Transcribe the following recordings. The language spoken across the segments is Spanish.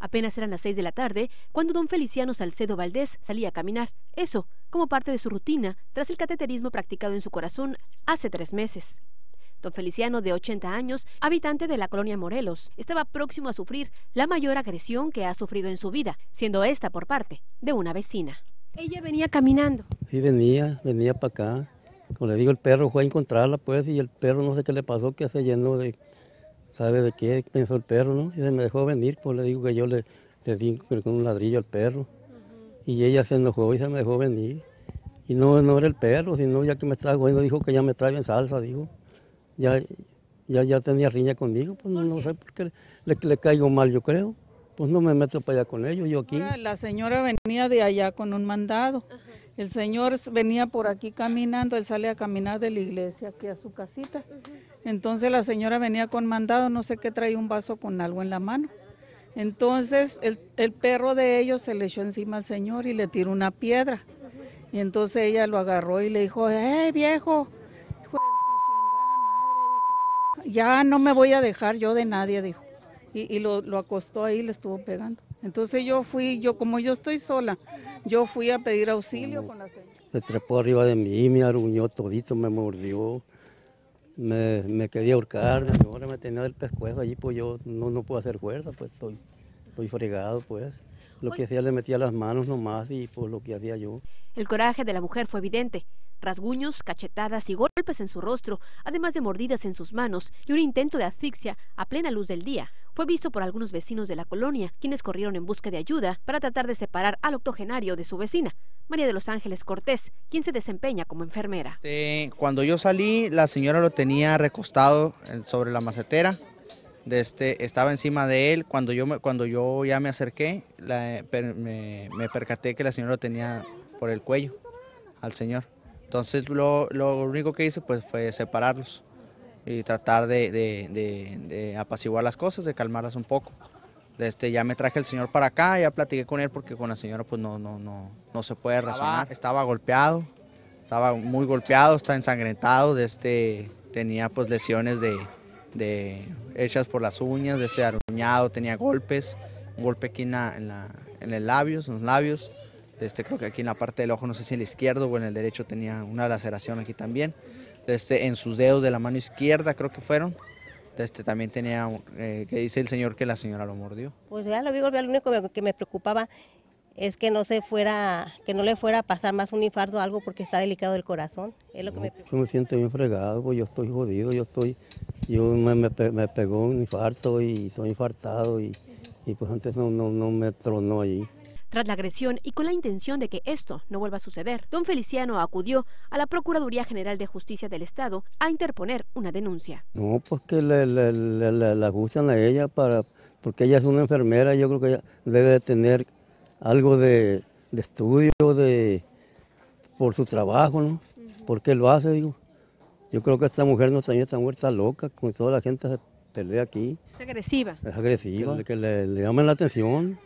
Apenas eran las 6 de la tarde cuando don Feliciano Salcedo Valdés salía a caminar, eso como parte de su rutina tras el cateterismo practicado en su corazón hace tres meses. Don Feliciano, de 80 años, habitante de la colonia Morelos, estaba próximo a sufrir la mayor agresión que ha sufrido en su vida, siendo esta por parte de una vecina. Ella venía caminando. Sí, venía, venía para acá. Como le digo, el perro fue a encontrarla, pues, y el perro no sé qué le pasó, que se llenó de sabe de qué pensó el perro, ¿no? Y se me dejó venir, pues le digo que yo le, le di con un ladrillo al perro. Y ella se enojó y se me dejó venir. Y no, no era el perro, sino ya que me estaba bueno dijo que ya me trae en salsa, dijo. Ya, ya, ya tenía riña conmigo, pues no, sé por qué le, caigo mal, yo creo. Pues no me meto para allá con ellos, yo aquí. Ah, la señora venía de allá con un mandado. El señor venía por aquí caminando, él sale a caminar de la iglesia aquí a su casita. Entonces la señora venía con mandado, no sé qué, traía un vaso con algo en la mano. Entonces el, perro de ellos se le echó encima al señor y le tiró una piedra. Y entonces ella lo agarró y le dijo, ¡eh, viejo! ya no me voy a dejar yo de nadie, dijo. Y, lo, lo acostó ahí y le estuvo pegando. Entonces yo fui, yo como yo estoy sola, yo fui a pedir auxilio con la señora. Se trepó arriba de mí, me aruñó todito, me mordió, me, me quería ahorcar, la me tenía el pescuezo allí, pues yo no, no puedo hacer fuerza, pues estoy, estoy fregado, pues. Lo que hacía le metía las manos nomás y pues lo que hacía yo. El coraje de la mujer fue evidente. Rasguños, cachetadas y golpes en su rostro, además de mordidas en sus manos y un intento de asfixia a plena luz del día fue visto por algunos vecinos de la colonia, quienes corrieron en busca de ayuda para tratar de separar al octogenario de su vecina, María de los Ángeles Cortés, quien se desempeña como enfermera. cuando yo salí, la señora lo tenía recostado sobre la macetera, este, estaba encima de él. Cuando yo, cuando yo ya me acerqué, me, percaté que la señora lo tenía por el cuello al señor. Entonces lo, lo único que hice pues, fue separarlos y tratar de, apaciguar las cosas, de calmarlas un poco. Este, ya me traje el señor para acá, ya platiqué con él porque con la señora pues no, no, no, no se puede razonar. Estaba golpeado, estaba muy golpeado, está ensangrentado, este, tenía pues lesiones de, hechas por las uñas, de este aruñado, tenía golpes, un golpe aquí en, la, en, el labios, los labios, este, creo que aquí en la parte del ojo, no sé si en el izquierdo o en el derecho tenía una laceración aquí también este, en sus dedos de la mano izquierda, creo que fueron. Este, también tenía, eh, que dice el señor que la señora lo mordió. Pues ya lo vi, lo único que me preocupaba es que no se fuera, que no le fuera a pasar más un infarto o algo porque está delicado el corazón. lo pues, Yo me siento bien fregado, yo estoy jodido, yo estoy, yo me, me, pegó un infarto y soy infartado y, pues antes no, no, me tronó allí. Tras la agresión y con la intención de que esto no vuelva a suceder, don Feliciano acudió a la Procuraduría General de Justicia del Estado a interponer una denuncia. No, pues que la, a ella para, porque ella es una enfermera, yo creo que ella debe tener algo de, de estudio, de por su trabajo, ¿no? ¿Por qué lo hace? Digo. Yo creo que esta mujer no está, está muerta loca, con toda la gente se pelea aquí. Es agresiva. Es agresiva, que, le, le la atención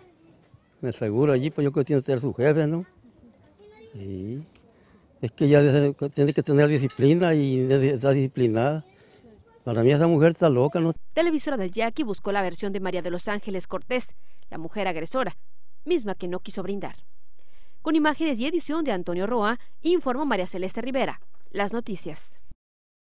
me aseguro allí, pues yo creo que tiene que tener su jefe, ¿no? Sí. Es que ella tiene que tener disciplina y está disciplinada. Para mí esa mujer está loca, ¿no? Televisora del Jackie buscó la versión de María de los Ángeles Cortés, la mujer agresora, misma que no quiso brindar. Con imágenes y edición de Antonio Roa, informó María Celeste Rivera. Las noticias.